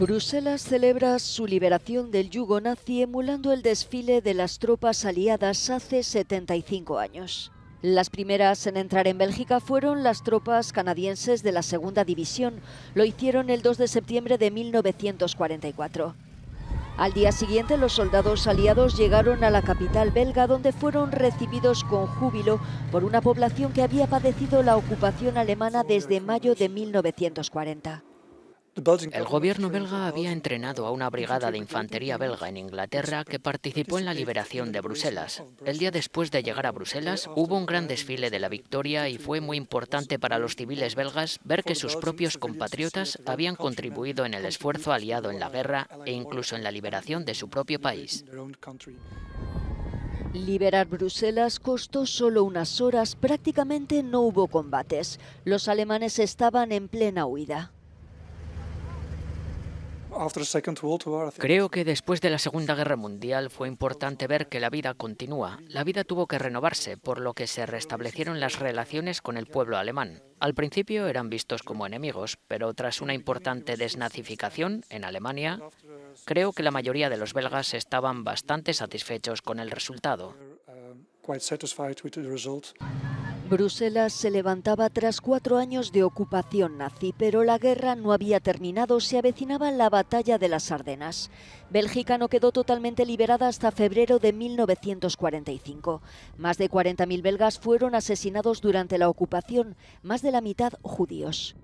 Bruselas celebra su liberación del yugo nazi emulando el desfile de las tropas aliadas hace 75 años. Las primeras en entrar en Bélgica fueron las tropas canadienses de la Segunda División. Lo hicieron el 2 de septiembre de 1944. Al día siguiente los soldados aliados llegaron a la capital belga donde fueron recibidos con júbilo por una población que había padecido la ocupación alemana desde mayo de 1940. El gobierno belga había entrenado a una brigada de infantería belga en Inglaterra que participó en la liberación de Bruselas. El día después de llegar a Bruselas hubo un gran desfile de la victoria y fue muy importante para los civiles belgas ver que sus propios compatriotas habían contribuido en el esfuerzo aliado en la guerra e incluso en la liberación de su propio país. Liberar Bruselas costó solo unas horas, prácticamente no hubo combates. Los alemanes estaban en plena huida. Creo que después de la Segunda Guerra Mundial fue importante ver que la vida continúa. La vida tuvo que renovarse, por lo que se restablecieron las relaciones con el pueblo alemán. Al principio eran vistos como enemigos, pero tras una importante desnazificación en Alemania, creo que la mayoría de los belgas estaban bastante satisfechos con el resultado. Bruselas se levantaba tras cuatro años de ocupación nazi, pero la guerra no había terminado, se avecinaba la batalla de las Ardenas. Bélgica no quedó totalmente liberada hasta febrero de 1945. Más de 40.000 belgas fueron asesinados durante la ocupación, más de la mitad judíos.